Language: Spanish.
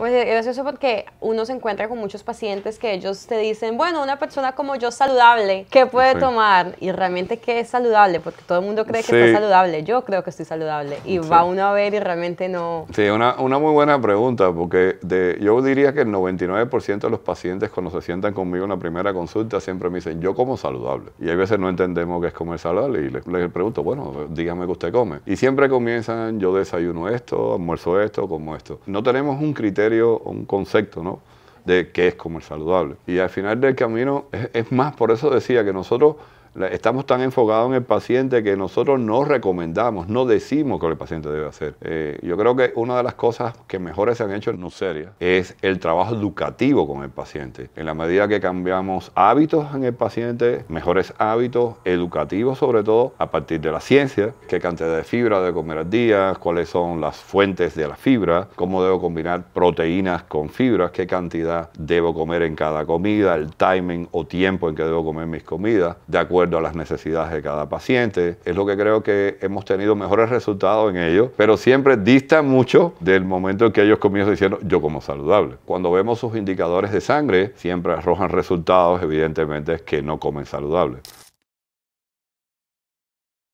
Pues es gracioso porque uno se encuentra con muchos pacientes que ellos te dicen, bueno, una persona como yo saludable, ¿qué puede tomar? Y realmente, ¿qué es saludable? Porque todo el mundo cree que es saludable. Yo creo que estoy saludable. Y va uno a ver y realmente no... Sí, una, una muy buena pregunta, porque de, yo diría que el 99% de los pacientes cuando se sientan conmigo en la primera consulta siempre me dicen, yo como saludable. Y hay veces no entendemos qué es comer saludable y les, les pregunto, bueno, dígame qué usted come. Y siempre comienzan, yo desayuno esto, almuerzo esto, como esto. No tenemos un criterio un concepto, ¿no? De qué es como el saludable. Y al final del camino es más, por eso decía que nosotros Estamos tan enfocados en el paciente que nosotros no recomendamos, no decimos que el paciente debe hacer. Eh, yo creo que una de las cosas que mejores se han hecho en Nuceria es el trabajo educativo con el paciente. En la medida que cambiamos hábitos en el paciente, mejores hábitos educativos sobre todo, a partir de la ciencia, qué cantidad de fibra de comer al día, cuáles son las fuentes de la fibra, cómo debo combinar proteínas con fibras, qué cantidad debo comer en cada comida, el timing o tiempo en que debo comer mis comidas, de acuerdo a las necesidades de cada paciente. Es lo que creo que hemos tenido mejores resultados en ellos, pero siempre dista mucho del momento en que ellos comienzan diciendo yo como saludable. Cuando vemos sus indicadores de sangre, siempre arrojan resultados evidentemente que no comen saludable.